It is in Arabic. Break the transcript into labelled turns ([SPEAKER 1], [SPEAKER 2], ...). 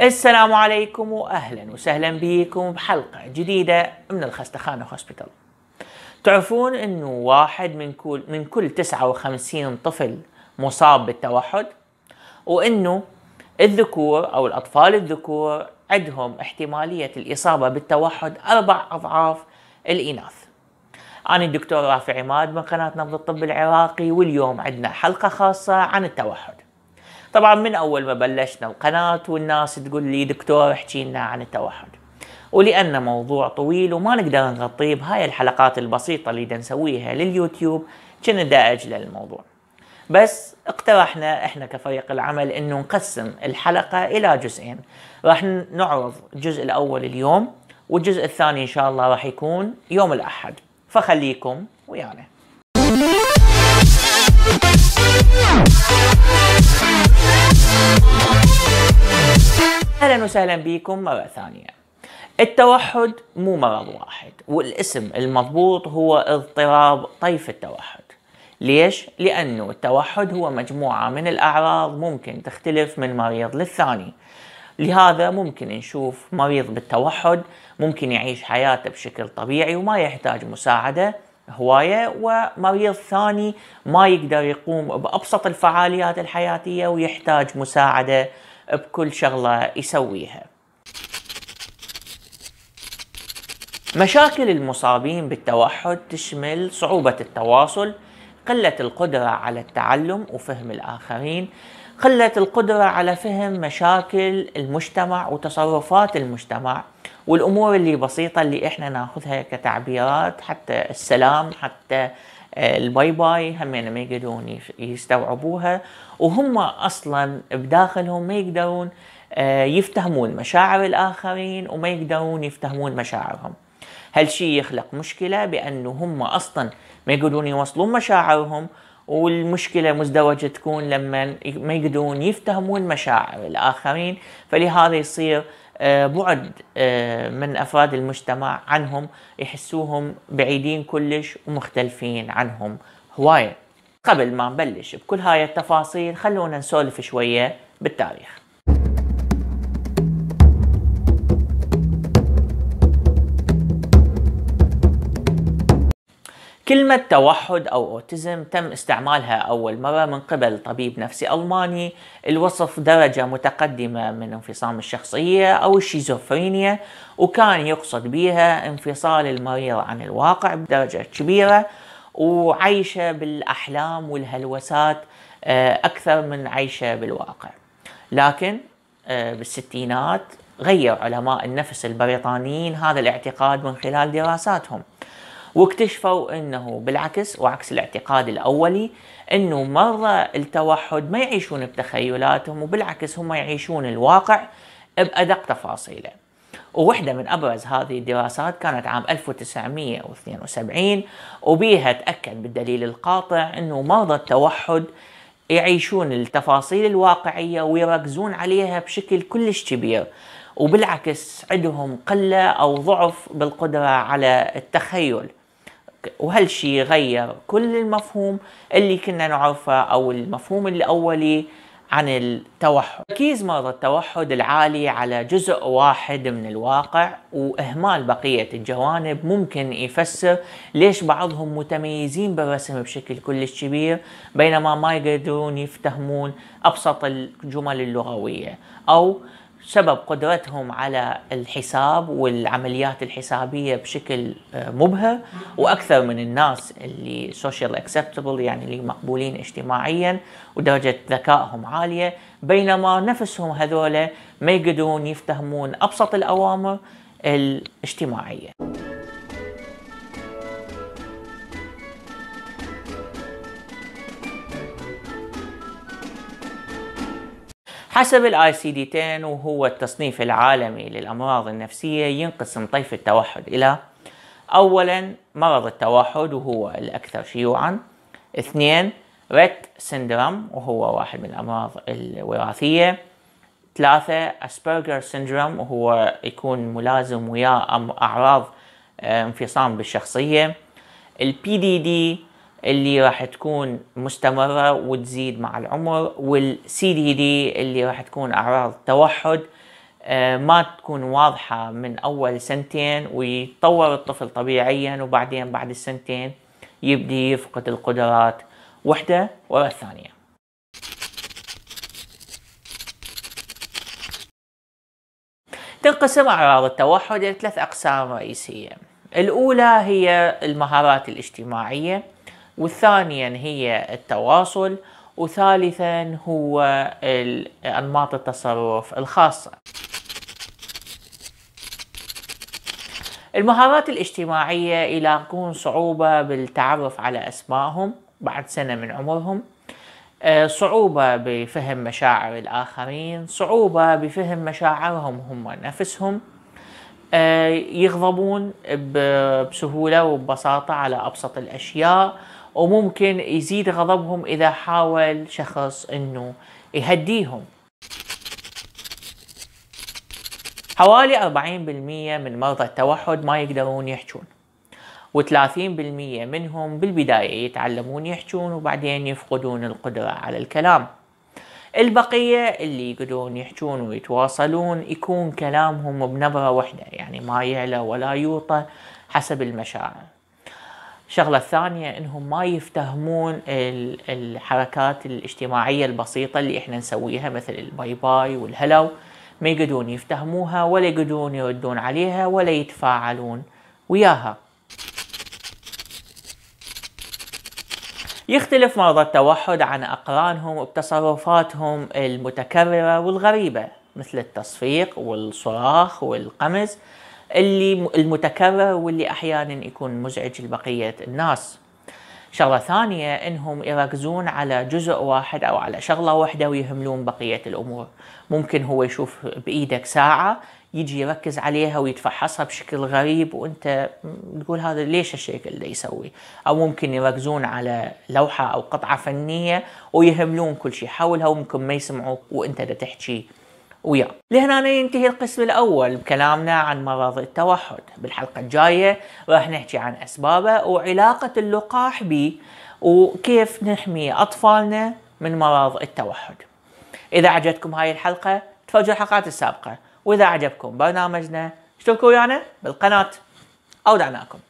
[SPEAKER 1] السلام عليكم واهلا وسهلا بكم بحلقه جديده من الخستخانه هوسبيتال. تعرفون انه واحد من كل من كل 59 طفل مصاب بالتوحد وانه الذكور او الاطفال الذكور عندهم احتماليه الاصابه بالتوحد اربع اضعاف الاناث. انا الدكتور رافع عماد من قناه نبض الطب العراقي واليوم عندنا حلقه خاصه عن التوحد. طبعا من اول ما بلشنا القناه والناس تقول لي دكتور احكي لنا عن التوحد ولأن موضوع طويل وما نقدر نغطيه بهاي الحلقات البسيطة اللي نسويها لليوتيوب كنا دا أجل الموضوع بس اقترحنا احنا كفريق العمل انه نقسم الحلقة الى جزئين راح نعرض الجزء الاول اليوم والجزء الثاني ان شاء الله راح يكون يوم الاحد فخليكم ويانا اهلا وسهلا بكم مره ثانيه التوحد مو مرض واحد والاسم المضبوط هو اضطراب طيف التوحد ليش؟ لأنه التوحد هو مجموعة من الأعراض ممكن تختلف من مريض للثاني لهذا ممكن نشوف مريض بالتوحد ممكن يعيش حياته بشكل طبيعي وما يحتاج مساعدة هوايه ومريض ثاني ما يقدر يقوم بابسط الفعاليات الحياتيه ويحتاج مساعده بكل شغله يسويها. مشاكل المصابين بالتوحد تشمل صعوبه التواصل، قله القدره على التعلم وفهم الاخرين، قله القدره على فهم مشاكل المجتمع وتصرفات المجتمع، والامور اللي بسيطه اللي احنا ناخذها كتعبيرات حتى السلام حتى آه، الباي باي هم يعني ما يقدرون يستوعبوها وهم اصلا بداخلهم ما يقدرون آه، يفتهمون مشاعر الاخرين وما يقدرون يفتهمون مشاعرهم هالشي يخلق مشكله بانه هم اصلا ما يقدرون يوصلون مشاعرهم والمشكلة مزدوجة تكون لما ما يقدرون يفتهمون مشاعر الآخرين فلهذا يصير آه، بعد آه، من افراد المجتمع عنهم يحسوهم بعيدين كلش ومختلفين عنهم هوايه قبل ما نبلش بكل هاي التفاصيل خلونا نسولف شويه بالتاريخ كلمة توحد أو أوتيزم تم استعمالها أول مرة من قبل طبيب نفسي ألماني الوصف درجة متقدمة من انفصام الشخصية أو الشيزوفرينيا وكان يقصد بها انفصال المريض عن الواقع بدرجة كبيرة وعيشه بالأحلام والهلوسات آه، أكثر من عيشه بالواقع لكن آه، بالستينات غير علماء النفس البريطانيين هذا الاعتقاد من خلال دراساتهم واكتشفوا انه بالعكس وعكس الاعتقاد الاولي انه مرضى التوحد ما يعيشون بتخيلاتهم وبالعكس هم يعيشون الواقع بادق تفاصيله. ووحده من ابرز هذه الدراسات كانت عام 1972 وبيها تاكد بالدليل القاطع انه مرضى التوحد يعيشون التفاصيل الواقعيه ويركزون عليها بشكل كلش كبير وبالعكس عندهم قله او ضعف بالقدره على التخيل وهالشي غير كل المفهوم اللي كنا نعرفه أو المفهوم الأولي عن التوحد تركيز مرضى التوحد العالي على جزء واحد من الواقع وإهمال بقية الجوانب ممكن يفسر ليش بعضهم متميزين بالرسم بشكل كلش كبير بينما ما يقدرون يفتهمون أبسط الجمل اللغوية أو سبب قدرتهم على الحساب والعمليات الحسابيه بشكل آه، مبهر واكثر من الناس اللي سوشيال acceptable يعني اللي مقبولين اجتماعيا ودرجه ذكائهم عاليه بينما نفسهم هذولا ما يقدرون يفتهمون ابسط الاوامر الاجتماعيه. حسب الاي سي دي 10 وهو التصنيف العالمي للامراض النفسيه ينقسم طيف التوحد الى اولا مرض التوحد وهو الاكثر شيوعا اثنين ريت سندروم وهو واحد من الامراض الوراثيه ثلاثة أسبرجر سيندروم وهو يكون ملازم ويا أعراض آه، انفصام بالشخصية البي دي دي اللي راح تكون مستمرة وتزيد مع العمر والسي دي دي اللي راح تكون أعراض توحد آه، ما تكون واضحة من أول سنتين ويتطور الطفل طبيعيا وبعدين بعد السنتين يبدي يفقد القدرات وحدة ورا الثانية تنقسم أعراض التوحد إلى ثلاث أقسام رئيسية الأولى هي المهارات الاجتماعية وثانيا هي التواصل وثالثا هو أنماط التصرف الخاصة المهارات الاجتماعية يلاقون صعوبة بالتعرف على أسمائهم بعد سنة من عمرهم آه، صعوبة بفهم مشاعر الآخرين صعوبة بفهم مشاعرهم هم نفسهم آه، يغضبون بسهولة وببساطة على أبسط الأشياء وممكن يزيد غضبهم اذا حاول شخص انه يهديهم حوالي 40% من مرضى التوحد ما يقدرون يحجون و30% منهم بالبداية يتعلمون يحجون وبعدين يفقدون القدرة على الكلام البقية اللي يقدرون يحجون ويتواصلون يكون كلامهم بنبرة واحدة يعني ما يعلى ولا يوطى حسب المشاعر الشغلة الثانية انهم ما يفتهمون الحركات الاجتماعية البسيطة اللي احنا نسويها مثل الباي باي والهلو ما يقدرون يفتهموها ولا يقدرون يردون عليها ولا يتفاعلون وياها يختلف مرضى التوحد عن أقرانهم بتصرفاتهم المتكررة والغريبة مثل التصفيق والصراخ والقمز اللي المتكرر واللي احيانا يكون مزعج لبقيه الناس شغله ثانيه انهم يركزون على جزء واحد او على شغله واحده ويهملون بقيه الامور ممكن هو يشوف بايدك ساعه يجي يركز عليها ويتفحصها بشكل غريب وانت تقول هذا ليش الشيء اللي يسوي او ممكن يركزون على لوحه او قطعه فنيه ويهملون كل شيء حولها وممكن ما يسمعوك وانت تحكي ويا لهنا ينتهي القسم الأول بكلامنا عن مرض التوحد بالحلقة الجاية راح نحكي عن أسبابه وعلاقة اللقاح به وكيف نحمي أطفالنا من مرض التوحد إذا عجبتكم هاي الحلقة تفرجوا الحلقات السابقة وإذا عجبكم برنامجنا اشتركوا ويانا بالقناة أودعناكم